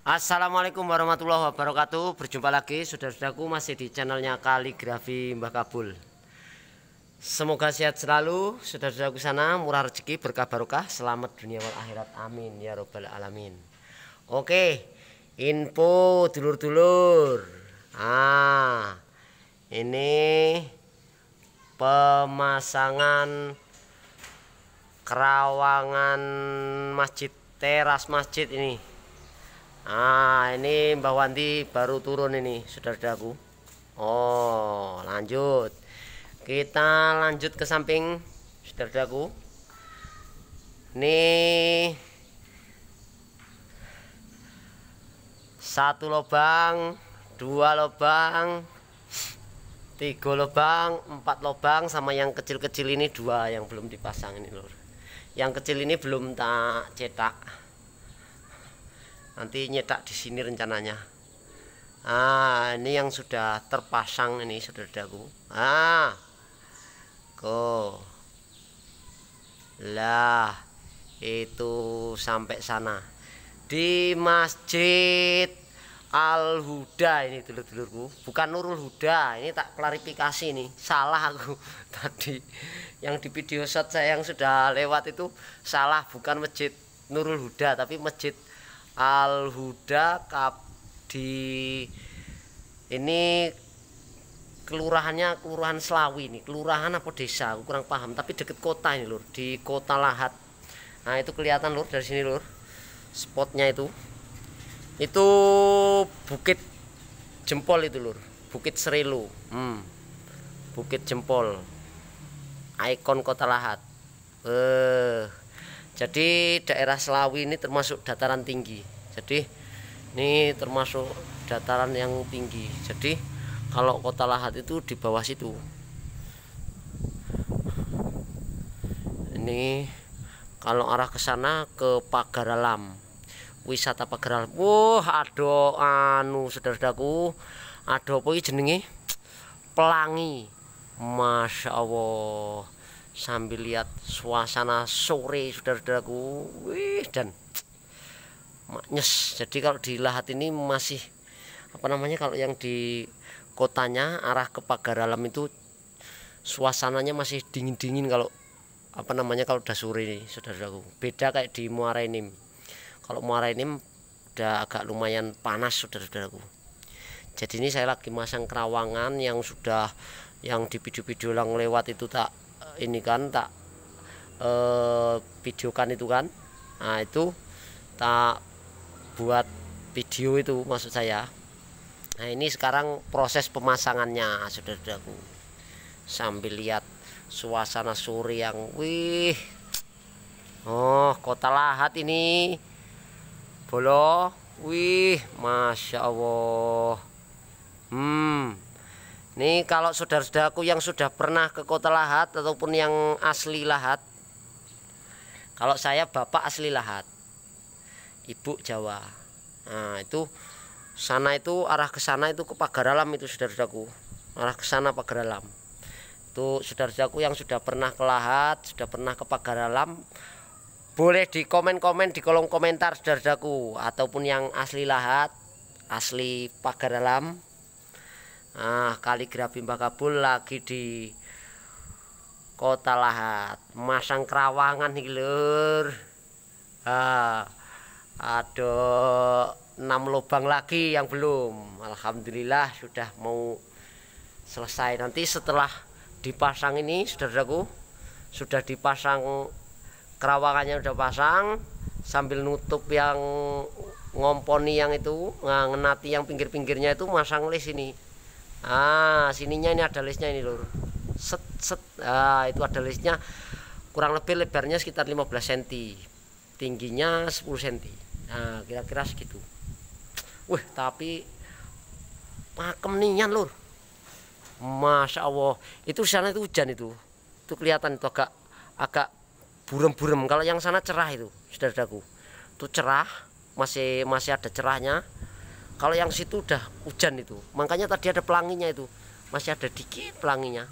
Assalamualaikum warahmatullahi wabarakatuh Berjumpa lagi saudara-saudaraku masih di channelnya Kaligrafi Mbah Kabul Semoga sehat selalu Saudara-saudaraku sana murah rezeki berkah barokah Selamat dunia wal akhirat amin ya robbal alamin Oke info dulur-dulur Ah ini pemasangan kerawangan masjid teras masjid ini Ah, ini Mbak Wanti baru turun ini, saudara-saudaraku. Oh, lanjut. Kita lanjut ke samping, saudara-saudaraku. Nih satu lubang, dua lubang, tiga lubang, empat lubang, sama yang kecil-kecil ini dua yang belum dipasang ini lur. Yang kecil ini belum tak cetak nanti nyetak di sini rencananya ah ini yang sudah terpasang ini sudah saudaraku ah go lah itu sampai sana di masjid Al Huda ini dulur-dulurku bukan Nurul Huda ini tak klarifikasi nih salah aku tadi yang di video shot saya yang sudah lewat itu salah bukan masjid Nurul Huda tapi masjid Al Huda Kap di ini kelurahannya kelurahan Selawi ini kelurahan apa desa aku kurang paham tapi deket kota ini lur di kota Lahat nah itu kelihatan lur dari sini lur spotnya itu itu bukit jempol itu lur bukit Serilu hmm. bukit jempol ikon kota Lahat eh jadi daerah Selawi ini termasuk dataran tinggi. Jadi ini termasuk dataran yang tinggi. Jadi kalau kota Lahat itu di bawah situ. Ini kalau arah ke sana ke Pagaralam. Wisata Pagaralam. Wah, ada anu saudaraku, ada apa jenenge? Pelangi. Masya Allah sambil lihat suasana sore saudara-saudaraku wih dan maknyes jadi kalau di lahat ini masih apa namanya kalau yang di kotanya arah ke pagar alam itu suasananya masih dingin-dingin kalau apa namanya kalau udah sore ini saudara saudaraku beda kayak di Muara ini kalau Muara ini udah agak lumayan panas saudara-saudaraku jadi ini saya lagi masang kerawangan yang sudah yang di video-video yang lewat itu tak ini kan tak eh, videokan itu kan nah itu tak buat video itu maksud saya nah ini sekarang proses pemasangannya saudaraku sambil lihat suasana sore yang wih oh kota lahat ini bolo wih masya allah hmm ini kalau saudara-saudaraku yang sudah pernah ke kota Lahat ataupun yang asli Lahat. Kalau saya bapak asli Lahat. Ibu Jawa. Nah, itu sana itu arah ke sana itu ke pagar itu saudara-saudaraku. Arah ke sana Pagaralam. Itu saudara-saudaraku yang sudah pernah ke Lahat, sudah pernah ke pagar boleh di komen-komen di kolom komentar saudara saudaraku ataupun yang asli lahat asli Pagaralam. alam Nah, kaligrafi Mbah Kabul lagi di Kota Lahat masang kerawangan hilir, lur ah ada enam lubang lagi yang belum Alhamdulillah sudah mau selesai nanti setelah dipasang ini saudaraku sudah dipasang kerawangannya sudah pasang sambil nutup yang ngomponi yang itu ah, ngenati yang pinggir-pinggirnya itu masang list ini ah sininya ini ada listnya ini lur set set ah itu ada listnya kurang lebih lebarnya sekitar 15 cm tingginya 10 cm nah kira-kira segitu wih tapi pakem nian lur Masya Allah itu sana itu hujan itu itu kelihatan itu agak agak burem-burem kalau yang sana cerah itu saudaraku itu cerah masih masih ada cerahnya kalau yang situ udah hujan itu, makanya tadi ada pelanginya itu, masih ada dikit pelanginya.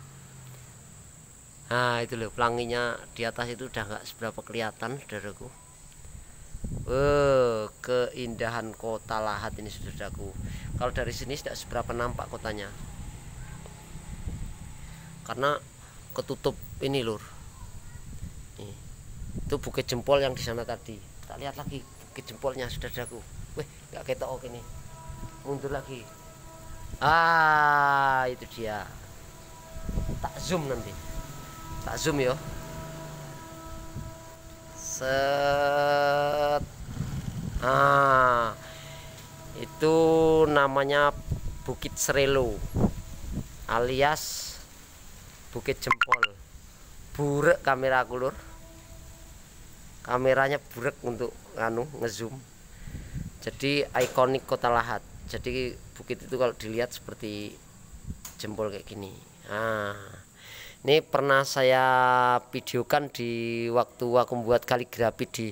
Nah itu loh pelanginya di atas itu udah nggak seberapa kelihatan saudaraku. Eh keindahan kota Lahat ini saudaraku. Kalau dari sini tidak seberapa nampak kotanya. Karena ketutup ini lur. Nih, itu bukit jempol yang di sana tadi. Tak lihat lagi bukit jempolnya saudaraku. Weh nggak ketok oh, ini mundur lagi ah itu dia tak zoom nanti tak zoom yo set ah itu namanya Bukit Serelo alias Bukit Jempol burek kamera kulur kameranya burek untuk nganu ngezoom jadi ikonik kota Lahat jadi bukit itu kalau dilihat seperti jempol kayak gini ah ini pernah saya videokan di waktu aku membuat kaligrafi di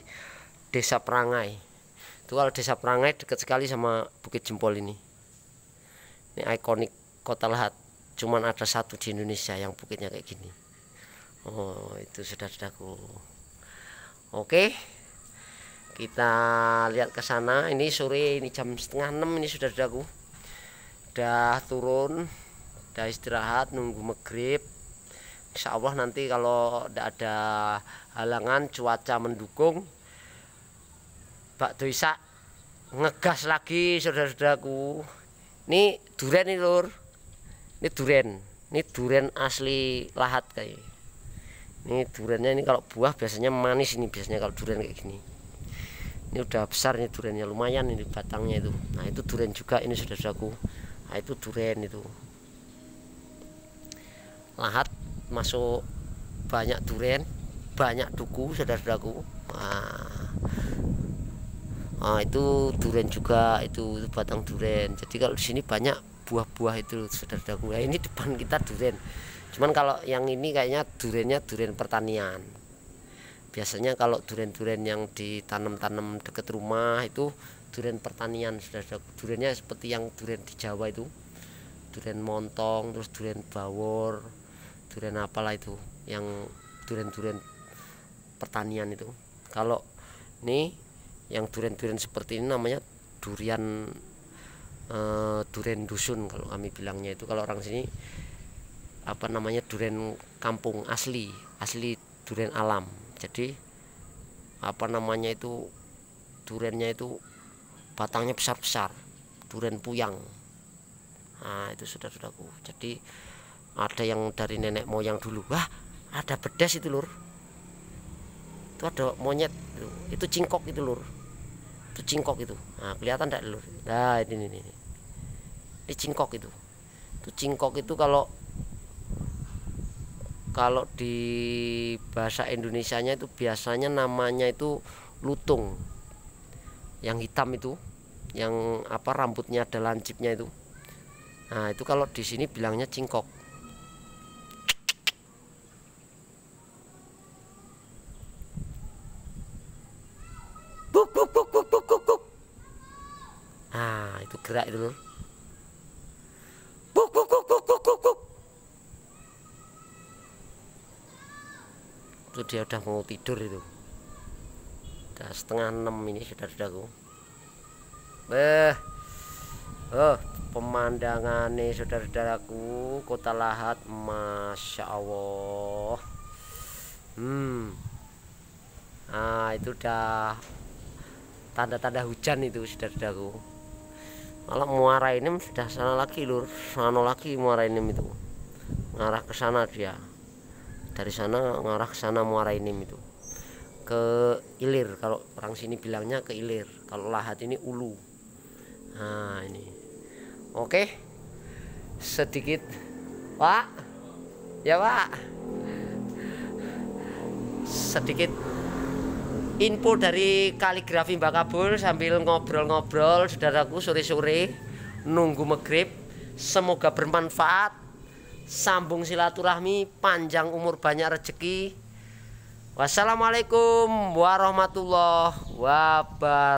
desa Perangai itu kalau desa Perangai dekat sekali sama bukit jempol ini ini ikonik kota Lahat cuman ada satu di Indonesia yang bukitnya kayak gini oh itu sudah aku oke okay kita lihat ke sana ini sore ini jam setengah enam ini sudah sudah udah turun udah istirahat nunggu maghrib Insya Allah nanti kalau tidak ada halangan cuaca mendukung Pak Doisa ngegas lagi saudara-saudaraku ini durian nih lur ini durian, ini durian asli lahat kayak ini duriannya ini kalau buah biasanya manis ini biasanya kalau durian kayak gini ini udah besar ini duriannya lumayan ini batangnya itu nah itu durian juga ini sudah saudaraku nah itu durian itu lahat masuk banyak durian banyak duku saudara-saudaraku nah, nah itu durian juga itu, itu batang durian jadi kalau di sini banyak buah-buah itu saudara-saudaraku nah, ini depan kita durian cuman kalau yang ini kayaknya duriannya durian pertanian biasanya kalau durian-durian yang ditanam-tanam deket rumah itu durian pertanian sudah ada duriannya seperti yang durian di Jawa itu durian montong terus durian bawor durian apalah itu yang durian-durian pertanian itu kalau ini yang durian-durian seperti ini namanya durian e, durian dusun kalau kami bilangnya itu kalau orang sini apa namanya durian kampung asli asli durian alam jadi apa namanya itu duriannya itu batangnya besar-besar durian puyang nah itu saudara-saudaraku jadi ada yang dari nenek moyang dulu wah ada bedes itu lur itu ada monyet itu cingkok itu lur itu cingkok itu nah, kelihatan tidak lur nah ini, ini ini ini cingkok itu itu cingkok itu kalau kalau di bahasa Indonesianya itu biasanya namanya itu lutung yang hitam itu yang apa rambutnya ada lancipnya itu nah itu kalau di sini bilangnya cingkok buk buk buk buk buk nah itu gerak itu loh waktu dia udah mau tidur itu udah setengah enam ini sudah aku eh oh pemandangan nih saudara-saudaraku kota lahat Masya Allah hmm nah itu udah tanda-tanda hujan itu saudara-saudaraku malah muara ini sudah sana lagi lur sana lagi muara ini itu ngarah ke sana dia dari sana ngarah ke sana muara ini itu ke ilir kalau orang sini bilangnya ke ilir kalau lahat ini ulu nah ini oke sedikit pak ya pak sedikit info dari kaligrafi Mbak Kabul sambil ngobrol-ngobrol saudaraku sore-sore nunggu maghrib semoga bermanfaat sambung silaturahmi, panjang umur, banyak rezeki. Wassalamualaikum warahmatullahi wabarakatuh.